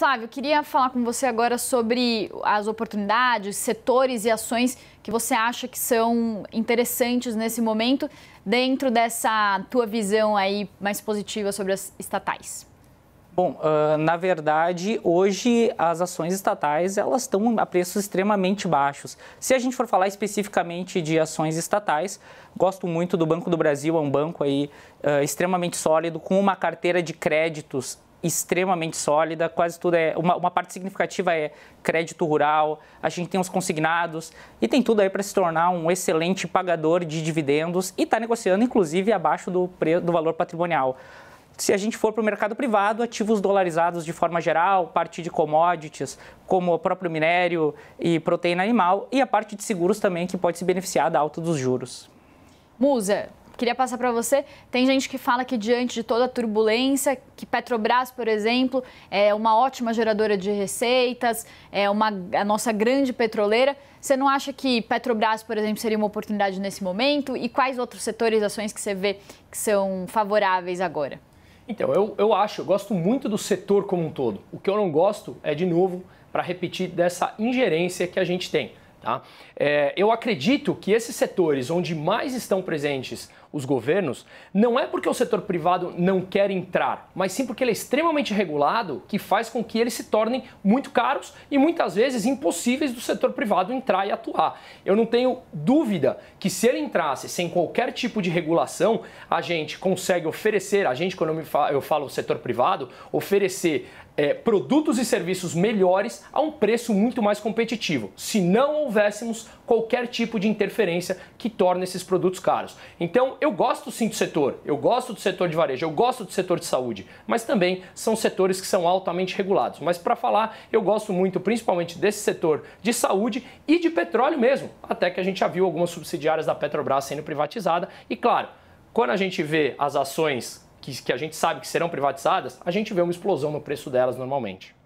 Flávio, queria falar com você agora sobre as oportunidades, setores e ações que você acha que são interessantes nesse momento, dentro dessa tua visão aí mais positiva sobre as estatais. Bom, ah, na verdade, hoje as ações estatais elas estão a preços extremamente baixos. Se a gente for falar especificamente de ações estatais, gosto muito do Banco do Brasil, é um banco aí ah, extremamente sólido, com uma carteira de créditos extremamente sólida, quase tudo é. Uma, uma, parte significativa é crédito rural, a gente tem os consignados e tem tudo aí para se tornar um excelente pagador de dividendos e está negociando, inclusive, abaixo do, do valor patrimonial. Se a gente for para o mercado privado, ativos dolarizados de forma geral, parte de commodities, como o próprio minério e proteína animal, e a parte de seguros também, que pode se beneficiar da alta dos juros. Musa, queria passar para você. Tem gente que fala que diante de toda a turbulência, que Petrobras, por exemplo, é uma ótima geradora de receitas, é uma a nossa grande petroleira. Você não acha que Petrobras, por exemplo, seria uma oportunidade nesse momento? E quais outros setores, ações que você vê que são favoráveis agora? Então, eu, eu acho, eu gosto muito do setor como um todo. O que eu não gosto é, de novo, para repetir, dessa ingerência que a gente tem. Tá? É, eu acredito que esses setores onde mais estão presentes os governos, não é porque o setor privado não quer entrar, mas sim porque ele é extremamente regulado, que faz com que eles se tornem muito caros e muitas vezes impossíveis do setor privado entrar e atuar. Eu não tenho dúvida que se ele entrasse sem qualquer tipo de regulação, a gente consegue oferecer, a gente, quando eu falo, eu falo setor privado, oferecer é, produtos e serviços melhores a um preço muito mais competitivo, se não houvéssemos qualquer tipo de interferência que torne esses produtos caros. Então, eu gosto sim do setor, eu gosto do setor de varejo, eu gosto do setor de saúde, mas também são setores que são altamente regulados. Mas para falar, eu gosto muito principalmente desse setor de saúde e de petróleo mesmo, até que a gente já viu algumas subsidiárias da Petrobras sendo privatizada. E claro, quando a gente vê as ações que, que a gente sabe que serão privatizadas, a gente vê uma explosão no preço delas normalmente.